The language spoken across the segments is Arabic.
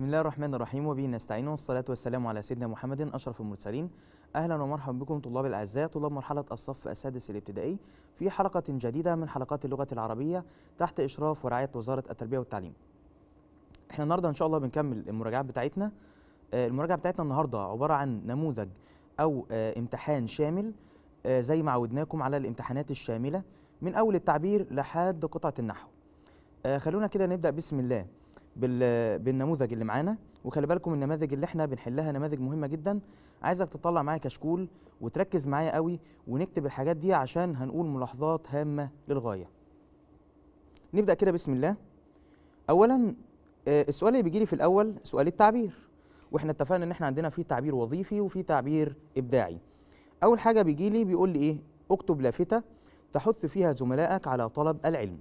بسم الله الرحمن الرحيم وبه نستعين والصلاة والسلام على سيدنا محمد أشرف المرسلين أهلا ومرحبا بكم طلاب الأعزاء طلاب مرحلة الصف السادس الابتدائي في حلقة جديدة من حلقات اللغة العربية تحت إشراف ورعاية وزارة التربية والتعليم احنا النهاردة إن شاء الله بنكمل المراجعات بتاعتنا آه، المراجعة بتاعتنا النهاردة عبارة عن نموذج أو آه، امتحان شامل آه، زي ما عودناكم على الامتحانات الشاملة من أول التعبير لحد قطعة النحو خلونا كده نبدأ بسم الله بالنموذج اللي معانا وخلي بالكم النماذج اللي احنا بنحلها نماذج مهمه جدا عايزك تطلع معايا كشكول وتركز معايا قوي ونكتب الحاجات دي عشان هنقول ملاحظات هامه للغايه نبدا كده بسم الله اولا آه، السؤال اللي بيجي لي في الاول سؤال التعبير واحنا اتفقنا ان احنا عندنا في تعبير وظيفي وفي تعبير ابداعي اول حاجه بيجي لي بيقول لي ايه اكتب لافته تحث فيها زملائك على طلب العلم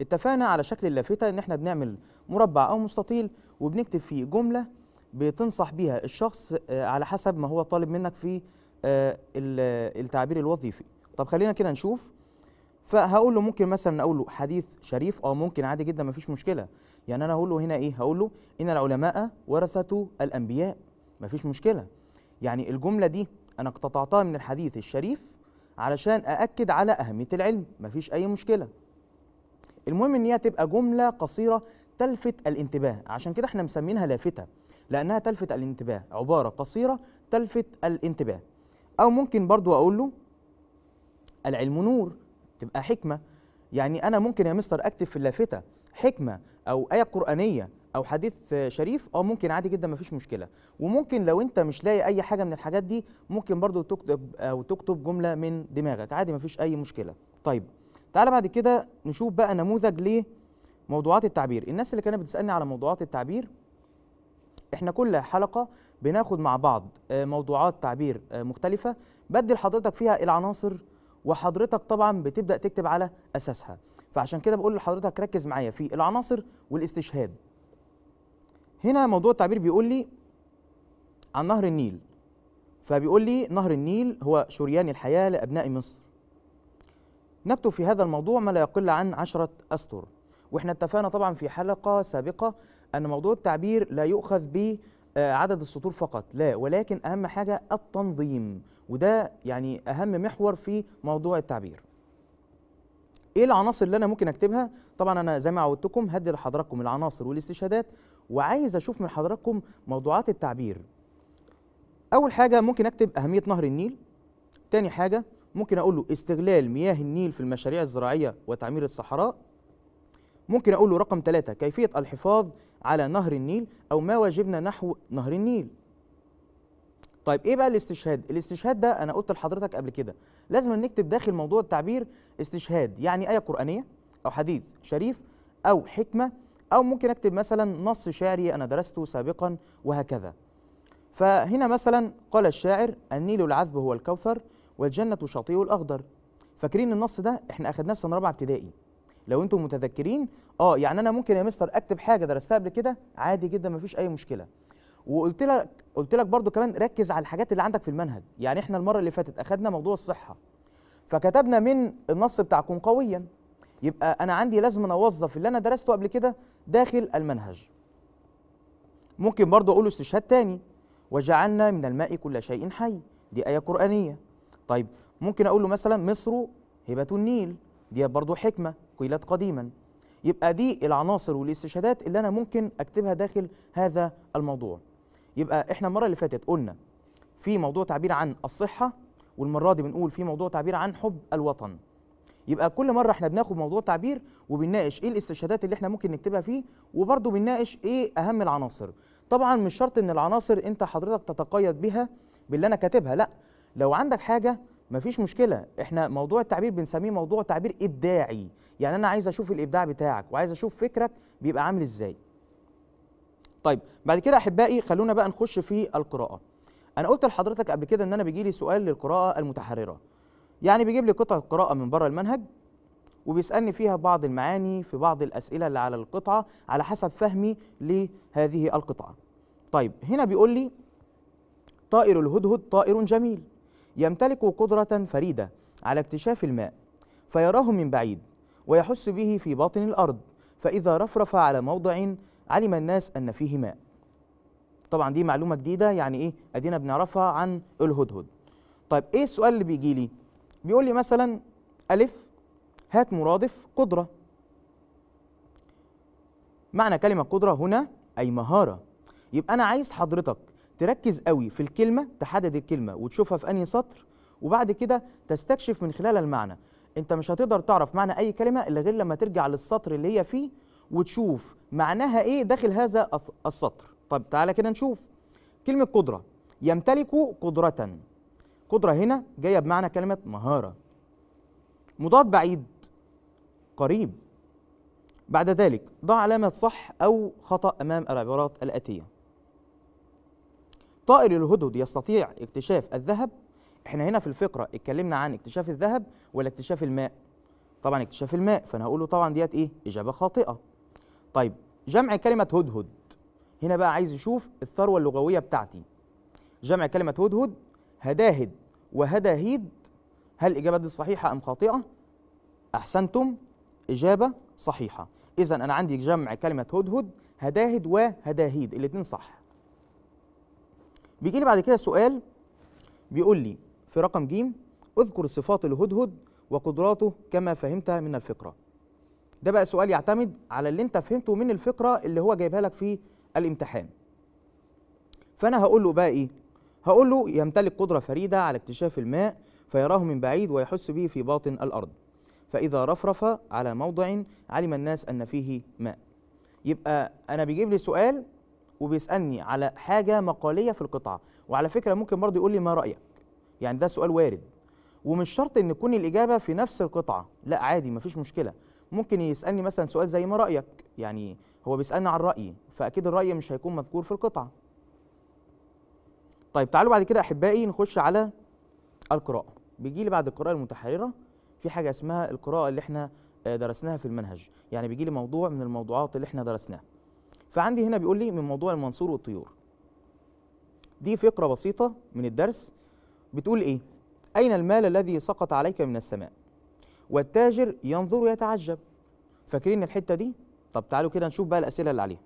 اتفقنا على شكل اللافتة ان احنا بنعمل مربع او مستطيل وبنكتب فيه جملة بتنصح بيها الشخص آه، على حسب ما هو طالب منك في آه، التعبير الوظيفي طب خلينا كده نشوف فهقول له ممكن مثلا اقول له حديث شريف اه ممكن عادي جدا مفيش مشكله يعني انا هقول له هنا ايه هقول له ان العلماء ورثه الانبياء مفيش مشكله يعني الجمله دي انا اقتطعتها من الحديث الشريف علشان ااكد على اهميه العلم مفيش اي مشكله المهم ان هي تبقى جمله قصيره تلفت الانتباه عشان كده احنا مسمينها لافته لانها تلفت الانتباه عباره قصيره تلفت الانتباه او ممكن برضو اقول له العلم نور تبقى حكمه يعني انا ممكن يا مستر اكتب في اللافته حكمه او ايه قرانيه او حديث شريف اه ممكن عادي جدا مفيش مشكله وممكن لو انت مش لاقي اي حاجه من الحاجات دي ممكن برضو تكتب او تكتب جمله من دماغك عادي مفيش اي مشكله طيب تعال بعد كده نشوف بقى نموذج لموضوعات التعبير الناس اللي كانت بتسالني على موضوعات التعبير احنا كل حلقه بناخد مع بعض آه، موضوعات تعبير آه، مختلفه بدل حضرتك فيها العناصر وحضرتك طبعا بتبدا تكتب على اساسها فعشان كده بقول لحضرتك ركز معايا في العناصر والاستشهاد هنا موضوع التعبير بيقول لي عن نهر النيل فبيقول لي نهر النيل هو شريان الحياه لابناء مصر نكتب في هذا الموضوع ما لا يقل عن عشرة أسطر وإحنا اتفقنا طبعا في حلقة سابقة أن موضوع التعبير لا يؤخذ بعدد آه، عدد السطور فقط لا ولكن أهم حاجة التنظيم وده يعني أهم محور في موضوع التعبير ايه العناصر اللي انا ممكن اكتبها طبعا انا زي ما عودتكم هدي لحضراتكم العناصر والاستشهادات وعايز اشوف من حضراتكم موضوعات التعبير اول حاجه ممكن اكتب اهميه نهر النيل تاني حاجه ممكن اقول له استغلال مياه النيل في المشاريع الزراعيه وتعمير الصحراء ممكن اقول له رقم ثلاثة كيفيه الحفاظ على نهر النيل او ما واجبنا نحو نهر النيل طيب ايه بقى الاستشهاد الاستشهاد ده انا قلت لحضرتك قبل كده لازم نكتب داخل موضوع التعبير استشهاد يعني ايه قرانيه او حديث شريف او حكمه او ممكن اكتب مثلا نص شعري انا درسته سابقا وهكذا فهنا مثلا قال الشاعر النيل العذب هو الكوثر والجنة شاطئه الأخضر فاكرين النص ده احنا أخدناه في سنة رابعة ابتدائي لو انتم متذكرين اه يعني انا ممكن يا مستر اكتب حاجه درستها قبل كده عادي جدا مفيش اي مشكله وقلت لك قلت لك برده كمان ركز على الحاجات اللي عندك في المنهج يعني احنا المره اللي فاتت اخدنا موضوع الصحه فكتبنا من النص بتاع كن قويا يبقى انا عندي لازم اوظف اللي انا درسته قبل كده داخل المنهج ممكن برده اقول استشهاد تاني وجعلنا من الماء كل شيء حي دي ايه قرانيه طيب ممكن اقول له مثلا مصر هبه النيل دي برضو حكمه قيلت قديما يبقى دي العناصر والاستشهادات اللي انا ممكن اكتبها داخل هذا الموضوع يبقى احنا المره اللي فاتت قلنا في موضوع تعبير عن الصحه والمره دي بنقول في موضوع تعبير عن حب الوطن يبقى كل مره احنا بناخد موضوع تعبير وبنناقش ايه الاستشهادات اللي احنا ممكن نكتبها فيه وبرضه بنناقش ايه اهم العناصر طبعا مش شرط ان العناصر انت حضرتك تتقيد بها باللي انا كاتبها لا لو عندك حاجه مفيش مشكله احنا موضوع التعبير بنسميه موضوع تعبير ابداعي يعني انا عايز اشوف الابداع بتاعك وعايز اشوف فكرك بيبقى عامل ازاي طيب بعد كده احبائي خلونا بقى نخش في القراءه انا قلت لحضرتك قبل كده ان انا بيجي لي سؤال للقراءه المتحرره يعني بيجيب لي قطعه قراءه من بره المنهج وبيسالني فيها بعض المعاني في بعض الاسئله اللي على القطعه على حسب فهمي لهذه القطعه طيب هنا بيقول لي طائر الهدهد طائر جميل يمتلك قدرة فريدة على اكتشاف الماء فيراه من بعيد ويحس به في باطن الأرض فإذا رفرف على موضع علم الناس أن فيه ماء طبعا دي معلومة جديدة يعني إيه أدينا بنعرفها عن الهدهد طيب إيه السؤال اللي بيجي لي بيقول لي مثلا ألف هات مرادف قدرة معنى كلمة قدرة هنا أي مهارة يبقى أنا عايز حضرتك تركز قوي في الكلمه تحدد الكلمه وتشوفها في انهي سطر وبعد كده تستكشف من خلالها المعنى انت مش هتقدر تعرف معنى اي كلمه الا غير لما ترجع للسطر اللي هي فيه وتشوف معناها ايه داخل هذا السطر طب تعالى كده نشوف كلمه قدره يمتلك قدره قدره هنا جايه بمعنى كلمه مهاره مضاد بعيد قريب بعد ذلك ضع علامه صح او خطا امام العبارات الاتيه طائر الهدهد يستطيع اكتشاف الذهب احنا هنا في الفقره اتكلمنا عن اكتشاف الذهب ولا اكتشاف الماء طبعا اكتشاف الماء فانا هقول له طبعا ديت ايه اجابه خاطئه طيب جمع كلمه هدهد هنا بقى عايز يشوف الثروه اللغويه بتاعتي جمع كلمه هدهد هداهد وهداهيد هل الاجابه دي صحيحه ام خاطئه احسنتم اجابه صحيحه اذا انا عندي جمع كلمه هدهد هداهد وهداهيد الاثنين صح بيجي لي بعد كده سؤال بيقول لي في رقم ج اذكر صفات الهدهد وقدراته كما فهمتها من الفقره ده بقى سؤال يعتمد على اللي انت فهمته من الفقره اللي هو جايبها لك في الامتحان فانا هقول له بقى ايه هقول له يمتلك قدره فريده على اكتشاف الماء فيراه من بعيد ويحس به في باطن الارض فاذا رفرف على موضع علم الناس ان فيه ماء يبقى انا بيجيب لي سؤال وبيسالني على حاجه مقاليه في القطعه وعلى فكره ممكن برضه يقول لي ما رايك يعني ده سؤال وارد ومش شرط ان تكون الاجابه في نفس القطعه لا عادي مفيش مشكله ممكن يسالني مثلا سؤال زي ما رايك يعني هو بيسالني عن رايي فاكيد الراي مش هيكون مذكور في القطعه طيب تعالوا بعد كده احبائي نخش على القراءه بيجي لي بعد القراءه المتحرره في حاجه اسمها القراءه اللي احنا آه، درسناها في المنهج يعني بيجي لي موضوع من الموضوعات اللي احنا درسناها فعندي هنا بيقول لي من موضوع المنصور والطيور دي فقرة بسيطة من الدرس بتقول إيه أين المال الذي سقط عليك من السماء والتاجر ينظر يتعجب فاكرين الحتة دي طب تعالوا كده نشوف بقى الأسئلة اللي عليها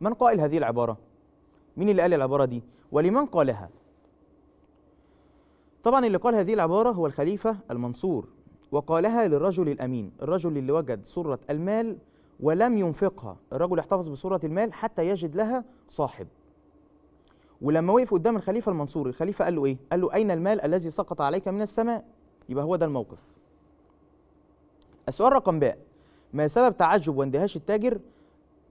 من قائل هذه العبارة مين اللي قال العبارة دي ولمن قالها طبعا اللي قال هذه العبارة هو الخليفة المنصور وقالها للرجل الأمين الرجل اللي وجد سرة المال ولم ينفقها الرجل يحتفظ بصورة المال حتى يجد لها صاحب ولما وقف قدام الخليفة المنصور الخليفة قال له إيه؟ قال له أين المال الذي سقط عليك من السماء؟ يبقى هو ده الموقف السؤال رقم باء ما سبب تعجب واندهاش التاجر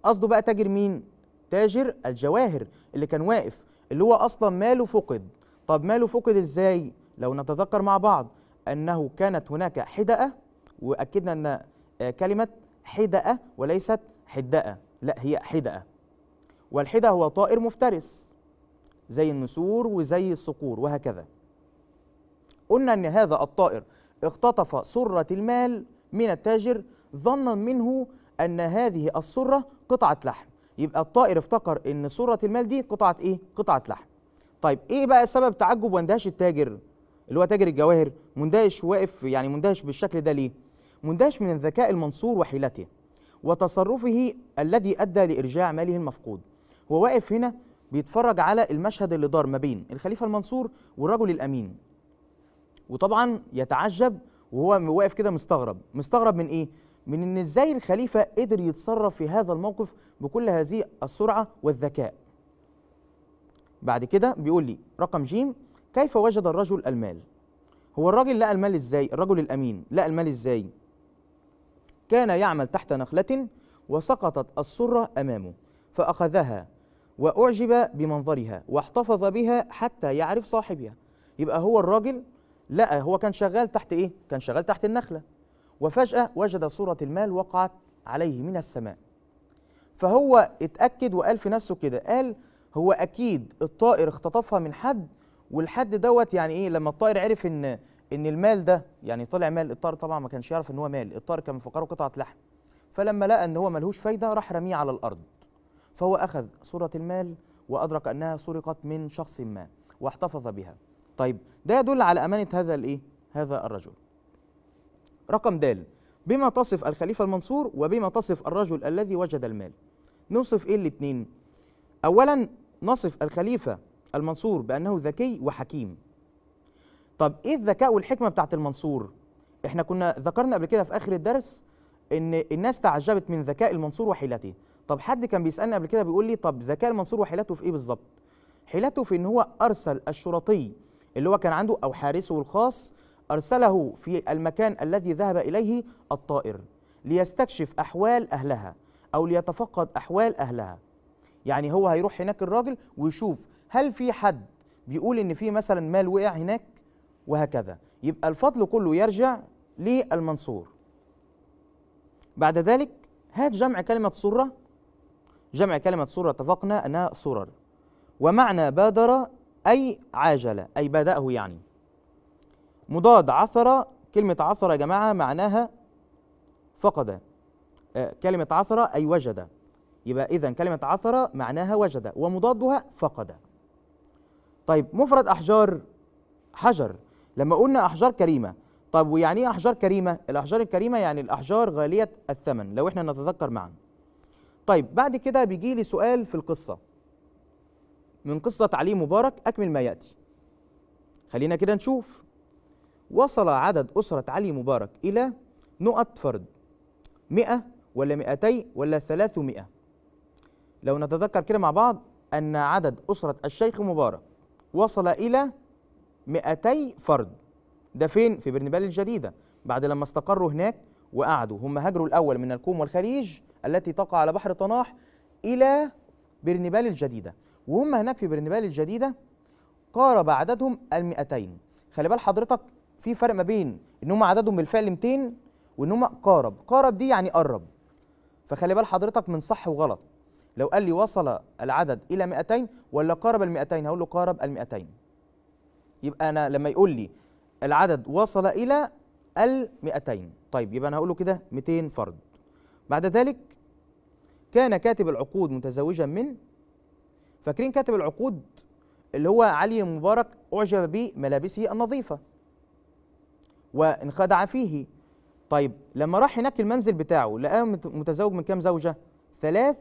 قصده بقى تاجر مين تاجر الجواهر اللي كان واقف اللي هو اصلا ماله فقد طب ماله فقد ازاي لو نتذكر مع بعض انه كانت هناك حدقه واكدنا ان آه، كلمه حدأة وليست حدأة لا هي حدأة والحدأة هو طائر مفترس زي النسور وزي الصقور وهكذا قلنا أن هذا الطائر اختطف سرة المال من التاجر ظنا منه أن هذه السرة قطعة لحم يبقى الطائر افتكر أن سرة المال دي قطعة إيه؟ قطعة لحم طيب إيه بقى سبب تعجب واندهش التاجر اللي هو تاجر الجواهر مندهش واقف يعني مندهش بالشكل ده ليه؟ مندهش من الذكاء المنصور وحيلته وتصرفه الذي أدى لإرجاع ماله المفقود هو واقف هنا بيتفرج على المشهد اللي دار ما بين الخليفة المنصور والرجل الأمين وطبعا يتعجب وهو واقف كده مستغرب مستغرب من إيه؟ من إن إزاي الخليفة قدر يتصرف في هذا الموقف بكل هذه السرعة والذكاء بعد كده بيقول لي رقم جيم كيف وجد الرجل المال هو الراجل لقى المال ازاي الرجل الامين لقى المال ازاي كان يعمل تحت نخلة وسقطت السرة أمامه فأخذها وأعجب بمنظرها واحتفظ بها حتى يعرف صاحبها يبقى هو الراجل لا هو كان شغال تحت إيه؟ كان شغال تحت النخلة وفجأة وجد صورة المال وقعت عليه من السماء فهو اتأكد وقال في نفسه كده قال هو أكيد الطائر اختطفها من حد والحد دوت يعني إيه لما الطائر عرف إن ان المال ده يعني طلع مال الاطار طبعا ما كانش يعرف ان هو مال الاطار كان مفكره قطعه لحم فلما لقى ان هو ملهوش فايده راح رميه على الارض فهو اخذ صوره المال وادرك انها سرقت من شخص ما واحتفظ بها طيب ده يدل على امانه هذا الايه هذا الرجل رقم د بما تصف الخليفه المنصور وبما تصف الرجل الذي وجد المال نوصف ايه الاثنين اولا نصف الخليفه المنصور بانه ذكي وحكيم طب ايه الذكاء والحكمه بتاعت المنصور احنا كنا ذكرنا قبل كده في اخر الدرس ان الناس تعجبت من ذكاء المنصور وحيلته طب حد كان بيسالني قبل كده بيقول لي طب ذكاء المنصور وحيلته في ايه بالظبط حيلته في ان هو ارسل الشرطي اللي هو كان عنده او حارسه الخاص ارسله في المكان الذي ذهب اليه الطائر ليستكشف احوال اهلها او ليتفقد احوال اهلها يعني هو هيروح هناك الراجل ويشوف هل في حد بيقول ان في مثلا مال وقع هناك وهكذا يبقى الفضل كله يرجع للمنصور بعد ذلك هات جمع كلمة سرة جمع كلمة سرة اتفقنا أنها سرر ومعنى بادر أي عاجل أي بدأه يعني مضاد عثر كلمة عثر يا جماعة معناها فقد آه، كلمة عثر أي وجد يبقى إذا كلمة عثر معناها وجد ومضادها فقد طيب مفرد أحجار حجر لما قلنا احجار كريمه طب ويعني ايه احجار كريمه الاحجار الكريمه يعني الاحجار غاليه الثمن لو احنا نتذكر معا طيب بعد كده بيجي لي سؤال في القصه من قصه علي مبارك اكمل ما ياتي خلينا كده نشوف وصل عدد اسره علي مبارك الى نقط فرد 100 ولا 200 ولا 300 لو نتذكر كده مع بعض ان عدد اسره الشيخ مبارك وصل الى 200 فرد ده فين في برنبال الجديده بعد لما استقروا هناك وقعدوا هم هاجروا الاول من الكوم والخليج التي تقع على بحر طناح الى برنبال الجديده وهم هناك في برنبال الجديده قارب عددهم ال 200 خلي بال حضرتك في فرق ما بين ان هم عددهم بالفعل 200 وان هم قارب قارب دي يعني قرب فخلي بال حضرتك من صح وغلط لو قال لي وصل العدد الى 200 ولا قارب ال 200 هقول له قارب ال 200 يبقى انا لما يقول لي العدد وصل الى ال 200 طيب يبقى انا هقول له كده 200 فرد بعد ذلك كان كاتب العقود متزوجا من فاكرين كاتب العقود اللي هو علي مبارك اعجب بملابسه النظيفه وانخدع فيه طيب لما راح هناك المنزل بتاعه لقاه متزوج من كام زوجه ثلاث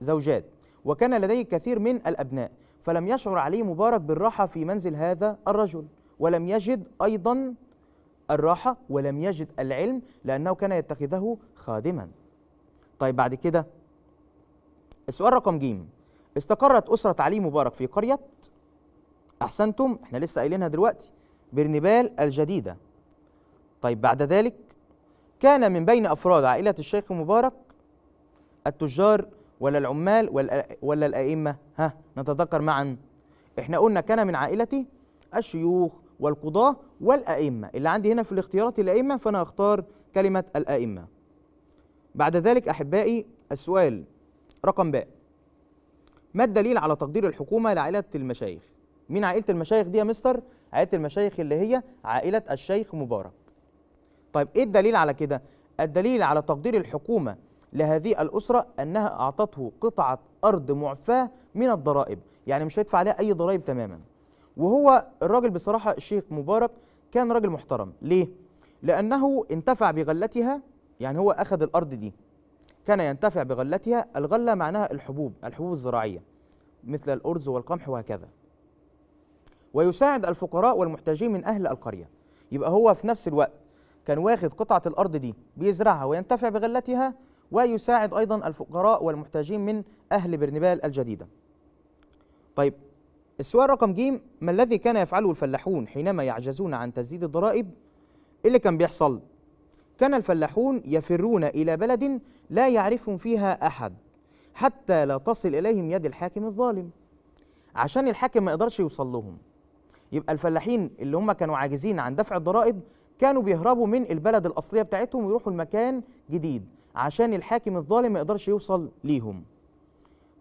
زوجات وكان لديه كثير من الابناء فلم يشعر علي مبارك بالراحة في منزل هذا الرجل ولم يجد أيضا الراحة ولم يجد العلم لأنه كان يتخذه خادما طيب بعد كده السؤال رقم جيم استقرت أسرة علي مبارك في قرية أحسنتم احنا لسه قايلينها دلوقتي برنبال الجديدة طيب بعد ذلك كان من بين أفراد عائلة الشيخ مبارك التجار ولا العمال ولا, ولا الأئمة ها نتذكر معا احنا قلنا كان من عائلتي الشيوخ والقضاة والأئمة اللي عندي هنا في الاختيارات الأئمة فأنا أختار كلمة الأئمة بعد ذلك أحبائي السؤال رقم باء ما الدليل على تقدير الحكومة لعائلة المشايخ مين عائلة المشايخ دي يا مستر عائلة المشايخ اللي هي عائلة الشيخ مبارك طيب إيه الدليل على كده الدليل على تقدير الحكومة لهذه الأسرة أنها أعطته قطعة أرض معفاة من الضرائب يعني مش هيدفع عليها أي ضرائب تماما وهو الراجل بصراحة الشيخ مبارك كان راجل محترم ليه؟ لأنه انتفع بغلتها يعني هو أخذ الأرض دي كان ينتفع بغلتها الغلة معناها الحبوب الحبوب الزراعية مثل الأرز والقمح وهكذا ويساعد الفقراء والمحتاجين من أهل القرية يبقى هو في نفس الوقت كان واخد قطعة الأرض دي بيزرعها وينتفع بغلتها ويساعد أيضا الفقراء والمحتاجين من أهل برنبال الجديدة طيب السؤال رقم ج ما الذي كان يفعله الفلاحون حينما يعجزون عن تسديد الضرائب اللي كان بيحصل كان الفلاحون يفرون إلى بلد لا يعرفهم فيها أحد حتى لا تصل إليهم يد الحاكم الظالم عشان الحاكم ما يقدرش يوصل لهم يبقى الفلاحين اللي هم كانوا عاجزين عن دفع الضرائب كانوا بيهربوا من البلد الأصلية بتاعتهم ويروحوا لمكان جديد عشان الحاكم الظالم ما يقدرش يوصل ليهم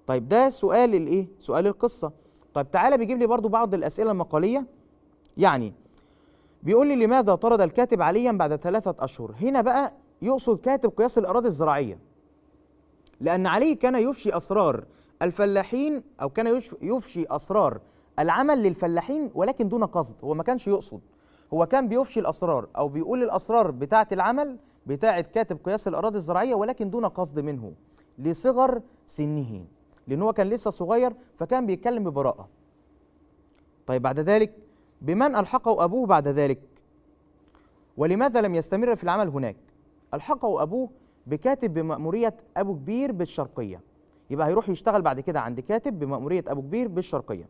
طيب ده سؤال الايه سؤال القصه طيب تعالى بيجيب لي برضو بعض الاسئله المقاليه يعني بيقول لي لماذا طرد الكاتب عليا بعد ثلاثه اشهر هنا بقى يقصد كاتب قياس الاراضي الزراعيه لان علي كان يفشي اسرار الفلاحين او كان يفشي اسرار العمل للفلاحين ولكن دون قصد هو ما كانش يقصد هو كان بيفشي الاسرار او بيقول الاسرار بتاعه العمل بتاعه كاتب قياس الاراضي الزراعيه ولكن دون قصد منه لصغر سنه لان هو كان لسه صغير فكان بيتكلم ببراءه طيب بعد ذلك بمن الحقه ابوه بعد ذلك ولماذا لم يستمر في العمل هناك الحقه ابوه بكاتب بمأمورية أبو كبير بالشرقية يبقى هيروح يشتغل بعد كده عند كاتب بمأمورية أبو كبير بالشرقية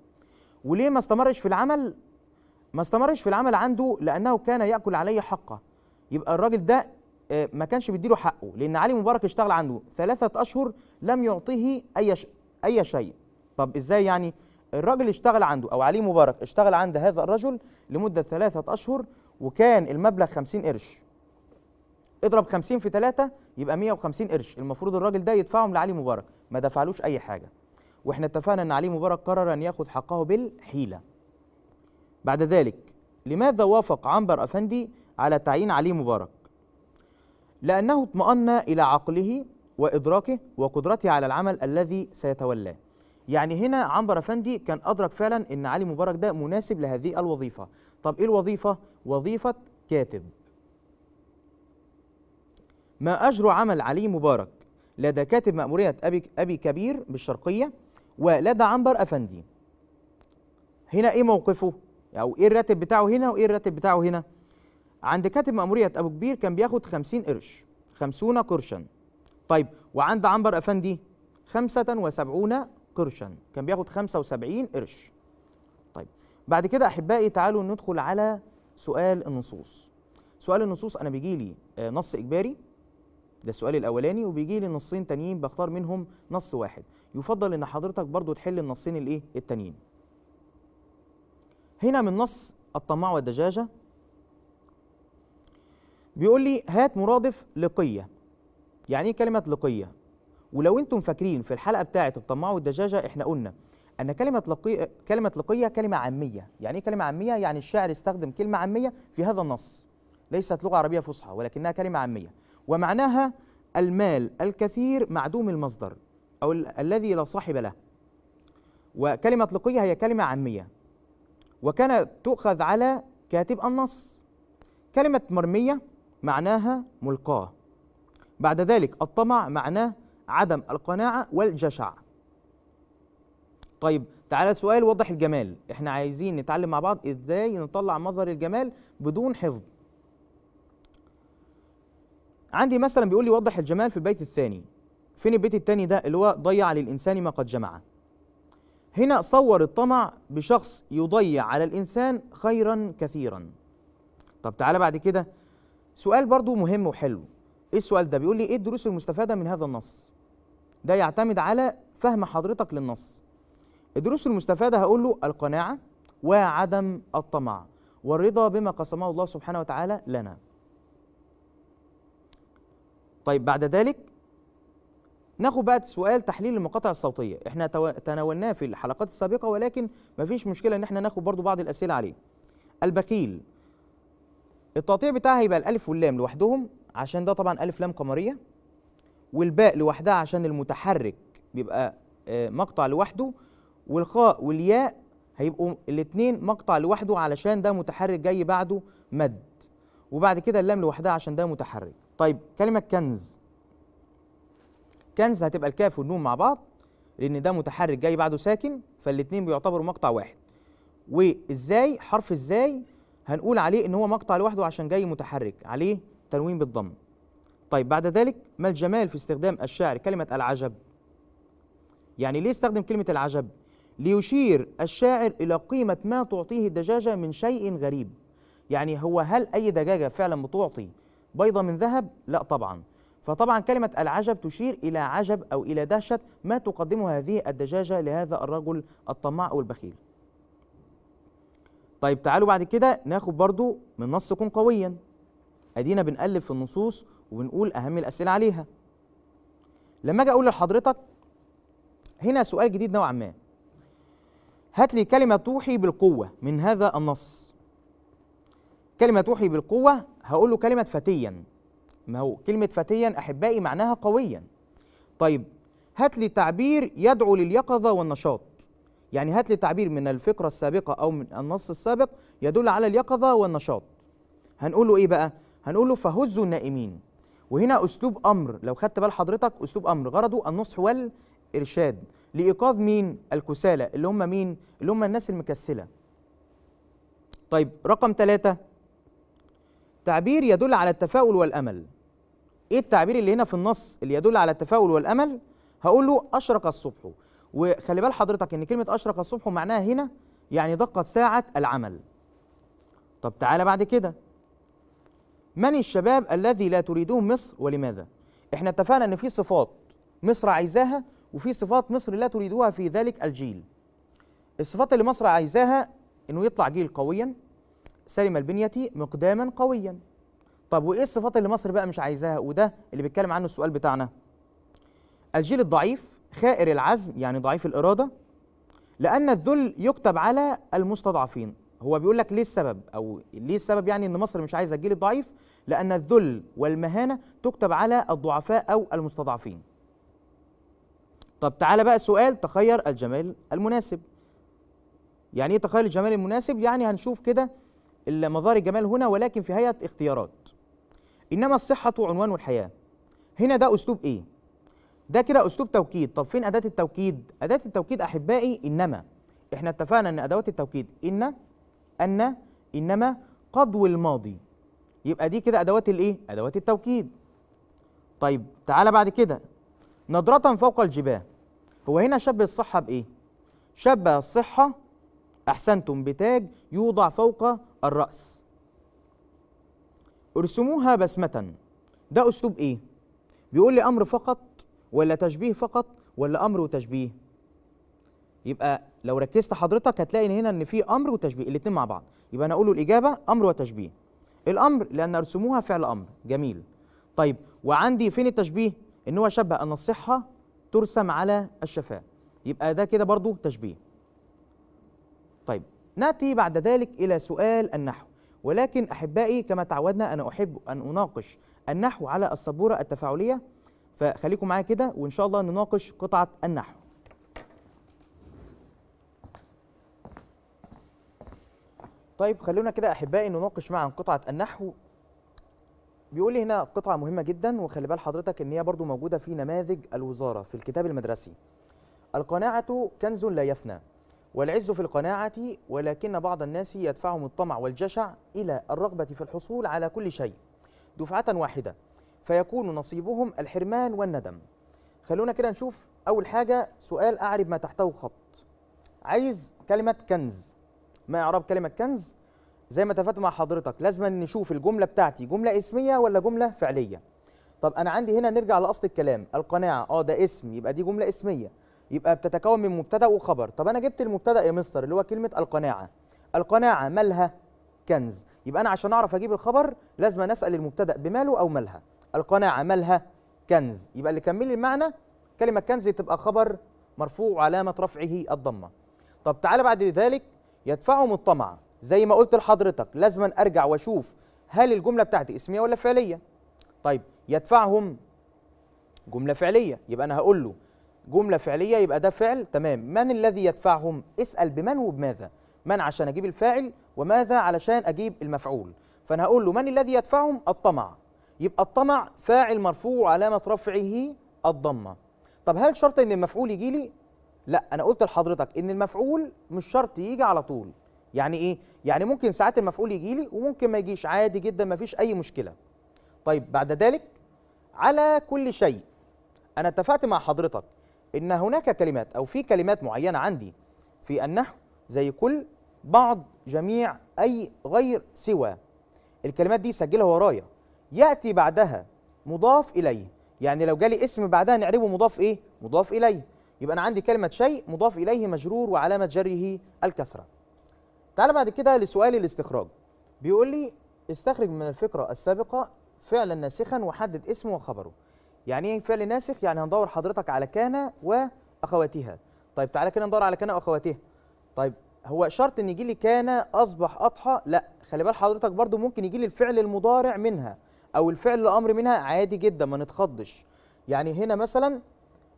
وليه ما استمرش في العمل ما استمرش في العمل عنده لأنه كان يأكل عليه حقه يبقى الراجل ده آه، ما كانش بيديله حقه لان علي مبارك اشتغل عنده ثلاثه اشهر لم يعطيه اي ش... اي شيء طب ازاي يعني الراجل اشتغل عنده او علي مبارك اشتغل عند هذا الرجل لمده ثلاثه اشهر وكان المبلغ 50 قرش اضرب 50 في 3 يبقى 150 قرش المفروض الراجل ده يدفعهم لعلي مبارك ما دفعلوش اي حاجه واحنا اتفقنا ان علي مبارك قرر ان ياخذ حقه بالحيله بعد ذلك لماذا وافق عنبر افندي على تعيين علي مبارك لأنه اطمأن إلى عقله وإدراكه وقدرته على العمل الذي سيتولاه يعني هنا عنبر أفندي كان أدرك فعلا أن علي مبارك ده مناسب لهذه الوظيفة طب إيه الوظيفة؟ وظيفة كاتب ما أجر عمل علي مبارك لدى كاتب مأمورية أبي, أبي كبير بالشرقية ولدى عنبر أفندي هنا إيه موقفه؟ أو يعني إيه الراتب بتاعه هنا وإيه الراتب بتاعه هنا؟ عند كاتب مأمورية أبو كبير كان بياخد 50 قرش 50 قرشا طيب وعند عنبر أفندي 75 قرشا كان بياخد 75 قرش طيب بعد كده أحبائي تعالوا ندخل على سؤال النصوص سؤال النصوص أنا بيجي لي آه، نص إجباري ده السؤال الأولاني وبيجي لي نصين تانيين بختار منهم نص واحد يفضل إن حضرتك برضو تحل النصين الإيه التانيين هنا من نص الطماع والدجاجة بيقول لي هات مرادف لقيه يعني ايه كلمه لقيه ولو انتم فاكرين في الحلقه بتاعه الطماع والدجاجه احنا قلنا ان كلمه لقيه كلمه لقيه كلمه عاميه يعني ايه كلمه عاميه يعني الشاعر استخدم كلمه عاميه في هذا النص ليست لغه عربيه فصحى ولكنها كلمه عاميه ومعناها المال الكثير معدوم المصدر او ال الذي لا صاحب له وكلمه لقيه هي كلمه عاميه وكانت تؤخذ على كاتب النص كلمه مرميه معناها ملقاه بعد ذلك الطمع معناه عدم القناعة والجشع طيب تعالى سؤال وضح الجمال احنا عايزين نتعلم مع بعض ازاي نطلع مظهر الجمال بدون حفظ عندي مثلا بيقول لي وضح الجمال في البيت الثاني فين البيت الثاني ده اللي هو ضيع للانسان ما قد جمعه هنا صور الطمع بشخص يضيع على الانسان خيرا كثيرا طب تعالى بعد كده سؤال برضو مهم وحلو ايه السؤال ده بيقول لي ايه الدروس المستفاده من هذا النص ده يعتمد على فهم حضرتك للنص الدروس المستفاده هقول له القناعه وعدم الطمع والرضا بما قسمه الله سبحانه وتعالى لنا طيب بعد ذلك ناخد بقى سؤال تحليل المقاطع الصوتيه احنا تناولناه في الحلقات السابقه ولكن مفيش مشكله ان احنا ناخد برضو بعض الاسئله عليه البخيل التقطيع بتاعها هيبقى الالف واللام لوحدهم عشان ده طبعا الف لام قمريه والباء لوحدها عشان المتحرك بيبقى آه، مقطع لوحده والخاء والياء هيبقوا الاثنين مقطع لوحده علشان ده متحرك جاي بعده مد وبعد كده اللام لوحدها عشان ده متحرك طيب كلمه كنز كنز هتبقى الكاف والنون مع بعض لان ده متحرك جاي بعده ساكن فالاثنين بيعتبروا مقطع واحد وازاي حرف ازاي هنقول عليه ان هو مقطع لوحده عشان جاي متحرك عليه تنوين بالضم طيب بعد ذلك ما الجمال في استخدام الشاعر كلمه العجب يعني ليه استخدم كلمه العجب ليشير الشاعر الى قيمه ما تعطيه الدجاجه من شيء غريب يعني هو هل اي دجاجه فعلا بتعطي بيضه من ذهب لا طبعا فطبعا كلمة العجب تشير إلى عجب أو إلى دهشة ما تقدمه هذه الدجاجة لهذا الرجل الطماع أو البخيل طيب تعالوا بعد كده ناخد برضو من نص كن قويا ادينا بنقلب في النصوص وبنقول اهم الاسئله عليها لما اجي اقول لحضرتك هنا سؤال جديد نوعا ما هات لي كلمه توحي بالقوه من هذا النص كلمه توحي بالقوه هقول له كلمه فتيا ما هو كلمه فتيا احبائي معناها قويا طيب هات لي تعبير يدعو لليقظه والنشاط يعني هات لي تعبير من الفقرة السابقة أو من النص السابق يدل على اليقظة والنشاط هنقول له إيه بقى؟ هنقول له فهزوا النائمين وهنا أسلوب أمر لو خدت بال حضرتك أسلوب أمر غرضه النصح والإرشاد لإيقاظ مين؟ الكسالة اللي هم مين؟ اللي هم الناس المكسلة طيب رقم ثلاثة تعبير يدل على التفاؤل والأمل إيه التعبير اللي هنا في النص اللي يدل على التفاؤل والأمل؟ هقول له أشرق الصبح وخلي بال حضرتك ان كلمه اشرق الصبح معناها هنا يعني دقت ساعه العمل طب تعالى بعد كده من الشباب الذي لا تريده مصر ولماذا احنا اتفقنا ان في صفات مصر عايزاها وفي صفات مصر لا تريدها في ذلك الجيل الصفات اللي مصر عايزاها انه يطلع جيل قويا سلم البنية مقداما قويا طب وايه الصفات اللي مصر بقى مش عايزاها وده اللي بيتكلم عنه السؤال بتاعنا الجيل الضعيف خائر العزم يعني ضعيف الإرادة لأن الذل يكتب على المستضعفين هو بيقول لك ليه السبب أو ليه السبب يعني إن مصر مش عايزة الجيل الضعيف لأن الذل والمهانة تكتب على الضعفاء أو المستضعفين طب تعالى بقى سؤال تخير الجمال المناسب يعني ايه تخير الجمال المناسب يعني هنشوف كده مظاهر الجمال هنا ولكن في هيئه اختيارات انما الصحه عنوان الحياه هنا ده اسلوب ايه ده كده اسلوب توكيد طب فين اداه التوكيد اداه التوكيد احبائي انما احنا اتفقنا ان ادوات التوكيد ان ان انما قد والماضي يبقى دي كده ادوات الايه ادوات التوكيد طيب تعالى بعد كده نظره فوق الجباه هو هنا شبه الصحة بإيه؟ شبه الصحة أحسنتم بتاج يوضع فوق الرأس ارسموها بسمة ده أسلوب إيه؟ بيقول لي أمر فقط ولا تشبيه فقط ولا امر وتشبيه يبقى لو ركزت حضرتك هتلاقي هنا ان في امر وتشبيه الاثنين مع بعض يبقى انا اقول الاجابه امر وتشبيه الامر لان رسموها فعل امر جميل طيب وعندي فين التشبيه ان هو شبه ان الصحه ترسم على الشفاه يبقى ده كده برضو تشبيه طيب ناتي بعد ذلك الى سؤال النحو ولكن احبائي كما تعودنا انا احب ان اناقش النحو على السبوره التفاعليه فخليكم معايا كده وان شاء الله نناقش قطعه النحو طيب خلونا كده احبائي نناقش معا قطعه النحو بيقول لي هنا قطعه مهمه جدا وخلي بال حضرتك ان هي برضو موجوده في نماذج الوزاره في الكتاب المدرسي القناعه كنز لا يفنى والعز في القناعه ولكن بعض الناس يدفعهم الطمع والجشع الى الرغبه في الحصول على كل شيء دفعه واحده فيكون نصيبهم الحرمان والندم خلونا كده نشوف أول حاجة سؤال اعرف ما تحته خط عايز كلمة كنز ما إعراب كلمة كنز زي ما اتفقت مع حضرتك لازم نشوف الجملة بتاعتي جملة اسمية ولا جملة فعلية طب أنا عندي هنا نرجع لأصل الكلام القناعة أه ده اسم يبقى دي جملة اسمية يبقى بتتكون من مبتدأ وخبر طب أنا جبت المبتدأ يا مستر اللي هو كلمة القناعة القناعة مالها كنز يبقى أنا عشان أعرف أجيب الخبر لازم اسال المبتدأ بماله أو مالها القناة عملها كنز يبقى اللي كمل لي المعنى كلمة كنز تبقى خبر مرفوع وعلامة رفعه الضمة طب تعالى بعد ذلك يدفعهم الطمع زي ما قلت لحضرتك لازما ارجع واشوف هل الجملة بتاعتي اسمية ولا فعلية طيب يدفعهم جملة فعلية يبقى أنا هقول له جملة فعلية يبقى ده فعل تمام من الذي يدفعهم اسأل بمن وبماذا من عشان أجيب الفاعل وماذا علشان أجيب المفعول فأنا هقول له من الذي يدفعهم الطمع يبقى الطمع فاعل مرفوع وعلامة رفعه الضمة طب هل شرط ان المفعول يجي لي لا انا قلت لحضرتك ان المفعول مش شرط يجي على طول يعني ايه يعني ممكن ساعات المفعول يجي لي وممكن ما يجيش عادي جدا ما فيش اي مشكله طيب بعد ذلك على كل شيء انا اتفقت مع حضرتك ان هناك كلمات او في كلمات معينه عندي في النحو زي كل بعض جميع اي غير سوى الكلمات دي سجلها ورايا يأتي بعدها مضاف إليه يعني لو جالي اسم بعدها نعربه مضاف إيه؟ مضاف إليه يبقى أنا عندي كلمة شيء مضاف إليه مجرور وعلامة جره الكسرة تعال بعد كده لسؤال الاستخراج بيقول لي استخرج من الفكره السابقة فعلا ناسخا وحدد اسمه وخبره يعني ايه فعل ناسخ يعني هندور حضرتك على كان واخواتها طيب تعالى كده ندور على كان واخواتها طيب هو شرط ان يجي لي كان اصبح اضحى لا خلي بال حضرتك برضو ممكن يجي لي الفعل المضارع منها او الفعل الامر منها عادي جدا ما نتخضش يعني هنا مثلا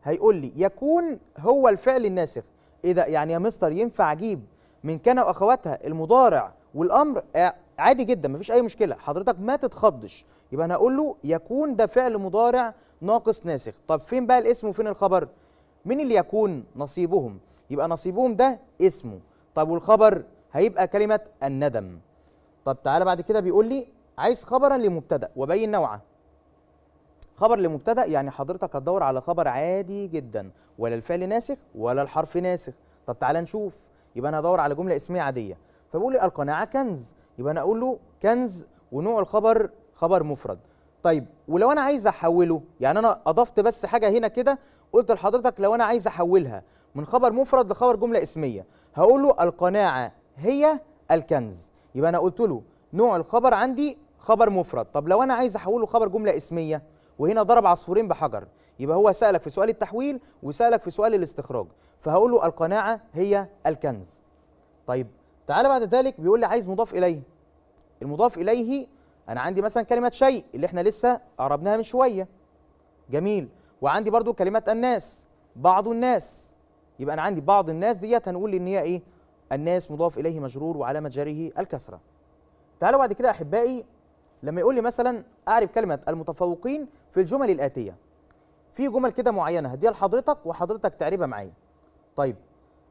هيقول لي يكون هو الفعل الناسخ ايه ده يعني يا مستر ينفع اجيب من كان واخواتها المضارع والامر آه، عادي جدا مفيش اي مشكله حضرتك ما تتخضش يبقى انا اقول له يكون ده فعل مضارع ناقص ناسخ طب فين بقى الاسم وفين الخبر مين اللي يكون نصيبهم يبقى نصيبهم ده اسمه طب والخبر هيبقى كلمه الندم طب تعالى بعد كده بيقول لي عايز خبرا لمبتدا وبين نوعه خبر لمبتدا يعني حضرتك هتدور على خبر عادي جدا ولا الفعل ناسخ ولا الحرف ناسخ طب تعالى نشوف يبقى انا هدور على جمله اسميه عاديه فبيقول لي القناعه كنز يبقى انا اقول له كنز ونوع الخبر خبر مفرد طيب ولو انا عايز احوله يعني انا اضفت بس حاجه هنا كده قلت لحضرتك لو انا عايز احولها من خبر مفرد لخبر جمله اسميه هقول له القناعه هي الكنز يبقى انا قلت له نوع الخبر عندي خبر مفرد طب لو انا عايز احوله خبر جمله اسميه وهنا ضرب عصفورين بحجر يبقى هو سالك في سؤال التحويل وسالك في سؤال الاستخراج فهقول له القناعه هي الكنز طيب تعالى بعد ذلك بيقول لي عايز مضاف اليه المضاف اليه انا عندي مثلا كلمه شيء اللي احنا لسه قربناها من شويه جميل وعندي برضو كلمه الناس بعض الناس يبقى انا عندي بعض الناس ديت هنقول ان هي ايه الناس مضاف اليه مجرور وعلامه جره الكسره تعالوا بعد كده احبائي لما يقول لي مثلا اعرب كلمه المتفوقين في الجمل الاتيه في جمل كده معينه هديها لحضرتك وحضرتك تعربها معايا طيب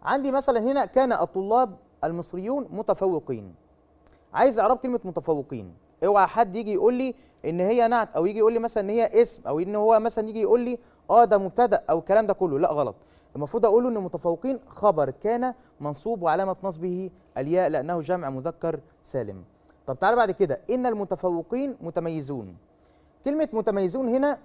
عندي مثلا هنا كان الطلاب المصريون متفوقين عايز اعرب كلمه متفوقين اوعى حد يجي يقول لي ان هي نعت او يجي يقول لي مثلا ان هي اسم او ان هو مثلا يجي يقول لي اه ده مبتدا او الكلام ده كله لا غلط المفروض اقول له ان متفوقين خبر كان منصوب وعلامه نصبه الياء لانه جمع مذكر سالم طب تعالى بعد كده ان المتفوقين متميزون كلمه متميزون هنا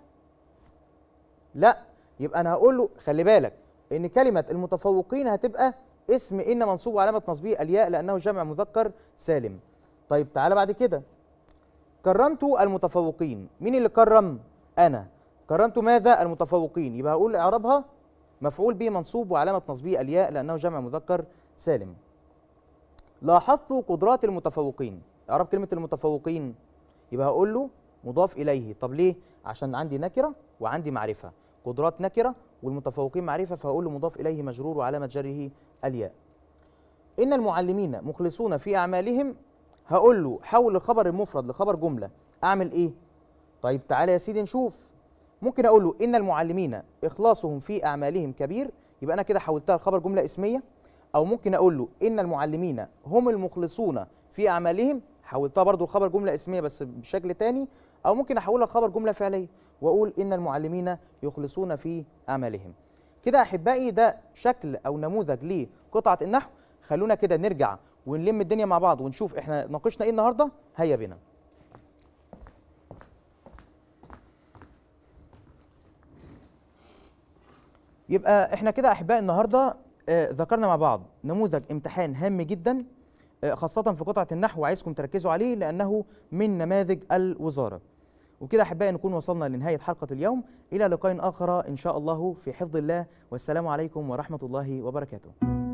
لا يبقى انا هقول له خلي بالك ان كلمه المتفوقين هتبقى اسم ان منصوب علامه نصبية الياء لانه جمع مذكر سالم طيب تعالى بعد كده كرمت المتفوقين مين اللي كرم انا كرمت ماذا المتفوقين يبقى هقول اعرابها مفعول به منصوب وعلامه نصبية الياء لانه جمع مذكر سالم لاحظت قدرات المتفوقين اقرب كلمه المتفوقين يبقى هقول له مضاف اليه طب ليه عشان عندي نكره وعندي معرفه قدرات نكره والمتفوقين معرفه فهقول له مضاف اليه مجرور وعلامه جره الياء ان المعلمين مخلصون في اعمالهم هقول له حول الخبر المفرد لخبر جمله اعمل ايه طيب تعالى يا سيدي نشوف ممكن اقول له ان المعلمين اخلاصهم في اعمالهم كبير يبقى انا كده حولتها لخبر جمله اسميه او ممكن اقول له ان المعلمين هم المخلصون في اعمالهم حولتها برضو لخبر جمله اسميه بس بشكل تاني او ممكن احولها لخبر جمله فعليه واقول ان المعلمين يخلصون في أعمالهم كده احبائي ده شكل او نموذج لقطعه النحو خلونا كده نرجع ونلم الدنيا مع بعض ونشوف احنا ناقشنا ايه النهارده هيا بنا يبقى احنا كده احبائي النهارده آه، ذكرنا مع بعض نموذج امتحان هام جدا آه، خاصة في قطعة النحو عايزكم تركزوا عليه لأنه من نماذج الوزارة وكده أحبائي نكون وصلنا لنهاية حلقة اليوم إلى لقاء آخر إن شاء الله في حفظ الله والسلام عليكم ورحمة الله وبركاته